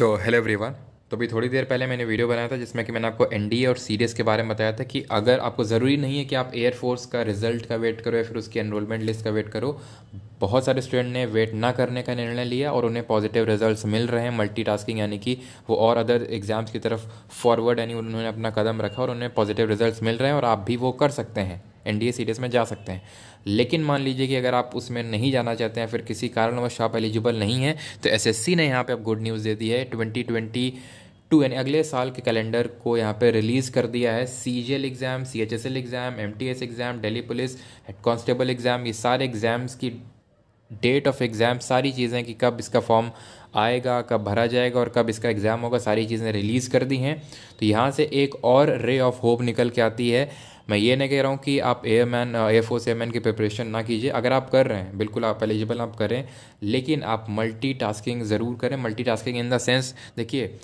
so hello everyone तो अभी थोड़ी देर पहले मैंने वीडियो बनाया था जिसमें कि मैंने आपको एनडीए और सीडीएस के बारे में बताया था कि अगर आपको ज़रूरी नहीं है कि आप एयरफोर्स का रिजल्ट का वेट करो या फिर उसकी एनरोलमेंट लिस्ट का वेट करो बहुत सारे स्टूडेंट ने वेट ना करने का निर्णय लिया और उन्हें पॉजिटिव रिजल्ट्स मिल रहे हैं मल्टीटास्किंग यानी कि वो और अदर एग्जाम्स की तरफ फॉरवर्ड यानी उन्होंने अपना कदम रखा और उन्हें पॉजिटिव रिजल्ट मिल रहे हैं और आप भी वो कर सकते हैं एनडीए सीरीज़ में जा सकते हैं लेकिन मान लीजिए कि अगर आप उसमें नहीं जाना चाहते हैं फिर किसी कारणवश आप एलिजिबल नहीं हैं तो सी ने यहाँ पे आप गुड न्यूज़ दे दी है ट्वेंटी ट्वेंटी टू यानी अगले साल के कैलेंडर को यहाँ पे रिलीज़ कर दिया है C G L exam C H S L exam M T S exam Delhi police head constable exam ये सारे एग्ज़ाम्स की डेट ऑफ एग्ज़ाम सारी चीज़ें कि कब इसका फॉर्म आएगा कब भरा जाएगा और कब इसका एग्ज़ाम होगा सारी चीज़ें रिलीज़ कर दी हैं तो यहाँ से एक और रे ऑफ होप निकल के आती है मैं ये नहीं कह रहा हूँ कि आप A M N F O C M N की प्रिपरेशन ना कीजिए अगर आप कर रहे हैं बिल्कुल आप एलिजिबल आप करें लेकिन आप मल्टी टास्किंग ज़रूर करें multitasking in the sense देखिए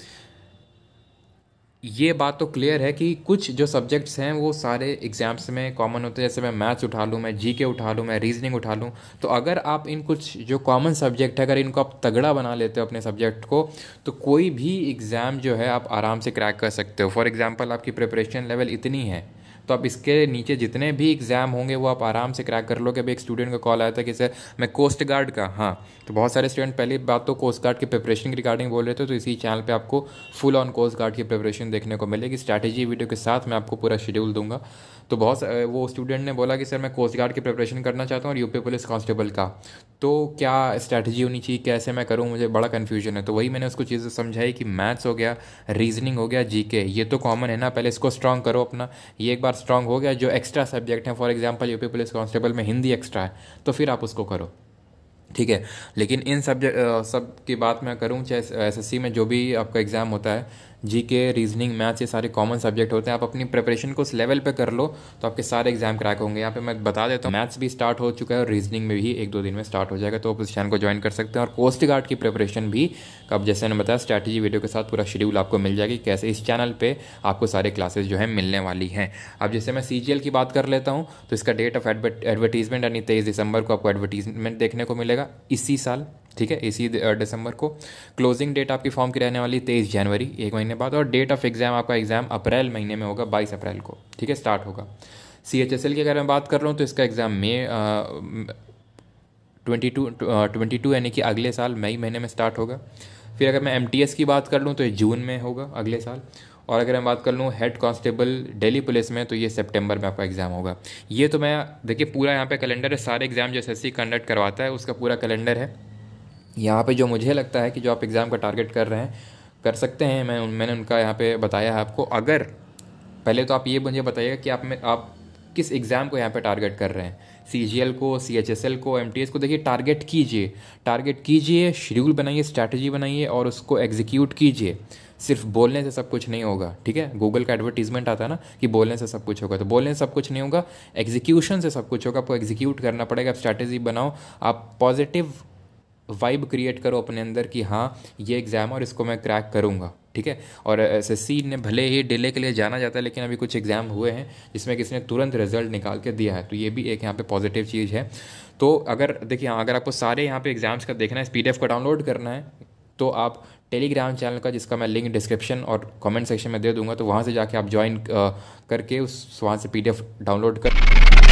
ये बात तो क्लियर है कि कुछ जो सब्जेक्ट्स हैं वो सारे एग्ज़ाम्स में कॉमन होते हैं जैसे मैं मैथ्स उठा लूँ मैं जीके उठा लूँ मैं रीजनिंग उठा लूँ तो अगर आप इन कुछ जो कॉमन सब्जेक्ट है अगर इनको आप तगड़ा बना लेते हो अपने सब्जेक्ट को तो कोई भी एग्ज़ाम जो है आप आराम से क्रैक कर सकते हो फॉर एग्ज़ाम्पल आपकी प्रिपरेशन लेवल इतनी है तो आप इसके नीचे जितने भी एग्ज़ाम होंगे वो आप आराम से क्रैक कर लो कि अभी एक स्टूडेंट का कॉल आया था कि सर मैं कोस्ट गार्ड का हाँ तो बहुत सारे स्टूडेंट पहली बात तो कोस्ट गार्ड की प्रिपरेशन की रिगार्डिंग बोल रहे थे तो इसी चैनल पर आपको फुल ऑन कोस्ट गार्ड की प्रिपरेशन देखने को मिलेगी स्ट्रैटेजी वीडियो के साथ मैं आपको पूरा शेड्यूल दूंगा तो बहुत वो स्टूडेंट ने बोला कि सर मैं कोस्ट गार्ड की प्रिपरेशन करना चाहता हूँ और यूपी पुलिस कांस्टेबल का तो क्या स्ट्रैटेजी होनी चाहिए कैसे मैं करूँ मुझे बड़ा कन्फ्यूजन है तो वही मैंने उसको चीज़ें समझाई कि मैथ्स हो गया रीजनिंग हो गया जीके ये तो कॉमन है ना पहले इसको स्ट्रांग करो अपना ये एक बार पास स्ट्रांग हो गया जो एक्स्ट्रा सब्जेक्ट हैं for example UP police constable में हिंदी एक्स्ट्रा है तो फिर आप उसको करो ठीक है लेकिन इन सब्जेक्ट सब की बात मैं करूँ चाहे एसएससी में जो भी आपका एग्ज़ाम होता है जी के रीजनिंग मैथ्स ये सारे कॉमन सब्जेक्ट होते हैं आप अपनी प्रिपरेशन को उस लेवल पे कर लो तो आपके सारे एग्जाम क्रैक होंगे यहाँ पे मैं बता देता हूँ मैथ्स भी स्टार्ट हो चुका है और रीजनिंग में भी एक दो दिन में स्टार्ट हो जाएगा तो आप उस चैनल को ज्वाइन कर सकते हैं और कोस्ट गार्ड की प्रिपरेशन भी अब जैसे मैंने बताया स्ट्रैटेजी वीडियो के साथ पूरा शेड्यूल आपको मिल जाएगी कैसे इस चैनल पर आपको सारे क्लासेज जो है मिलने वाली हैं अब जैसे मैं सी की बात कर लेता हूँ तो इसका डेट ऑफ एडवर्टीजमेंट यानी तेईस दिसंबर को आपको एडवर्टीजमेंट देखने को मिलेगा इसी साल ठीक है इसी दिसंबर को क्लोजिंग डेट आपकी फॉर्म की रहने वाली तेईस जनवरी एक महीने बाद और डेट ऑफ एग्जाम आपका एग्जाम अप्रैल महीने में होगा बाईस अप्रैल को ठीक है स्टार्ट होगा सी एच एस एल की अगर मैं बात कर रहा हूँ तो इसका exam May twenty two twenty two यानी कि अगले साल मई महीने में स्टार्ट होगा फिर अगर मैं एम टी एस की बात कर लूँ तो ये जून में होगा अगले साल और अगर मैं बात कर लूँ हेड कांस्टेबल दिल्ली पुलिस में तो ये सितंबर में आपका एग्ज़ाम होगा ये तो मैं देखिए पूरा यहाँ पे कैलेंडर है सारे एग्ज़ाम जो एस एस सी कंडक्ट करवाता है उसका पूरा कैलेंडर है यहाँ पे जो मुझे लगता है कि जो आप एग्ज़ाम का टारगेट कर रहे हैं कर सकते हैं मैं मैंने उनका यहाँ पे बताया है आपको अगर पहले तो आप ये मुझे बताइएगा कि आप में आप किस एग्ज़ाम को यहाँ पे टारगेट कर रहे हैं सी को सी को एम को देखिए टारगेट कीजिए टारगेट कीजिए शेड्यूल बनाइए स्ट्रैटेजी बनाइए और उसको एग्जीक्यूट कीजिए सिर्फ बोलने से सब कुछ नहीं होगा ठीक है गूगल का एडवर्टीजमेंट आता है ना कि बोलने से सब कुछ होगा तो बोलने से सब कुछ नहीं होगा एग्जीक्यूशन से सब कुछ होगा आपको एग्जीक्यूट करना पड़ेगा आप स्ट्रैटेजी बनाओ आप पॉजिटिव वाइब क्रिएट करो अपने अंदर कि हाँ ये एग्ज़ाम और इसको मैं क्रैक करूँगा ठीक है और एस एस ने भले ही डिले के लिए जाना जाता है लेकिन अभी कुछ एग्ज़ाम हुए हैं जिसमें किसी ने तुरंत रिजल्ट निकाल के दिया है तो ये भी एक यहाँ पे पॉजिटिव चीज़ है तो अगर देखिए हाँ, अगर आपको सारे यहाँ पे एग्ज़ाम्स का देखना है पी को डाउनलोड करना है तो आप टेलीग्राम चैनल का जिसका मैं लिंक डिस्क्रिप्शन और कमेंट सेक्शन में दे दूंगा तो वहाँ से जाके आप ज्वाइन करके उस वहाँ से पी डाउनलोड कर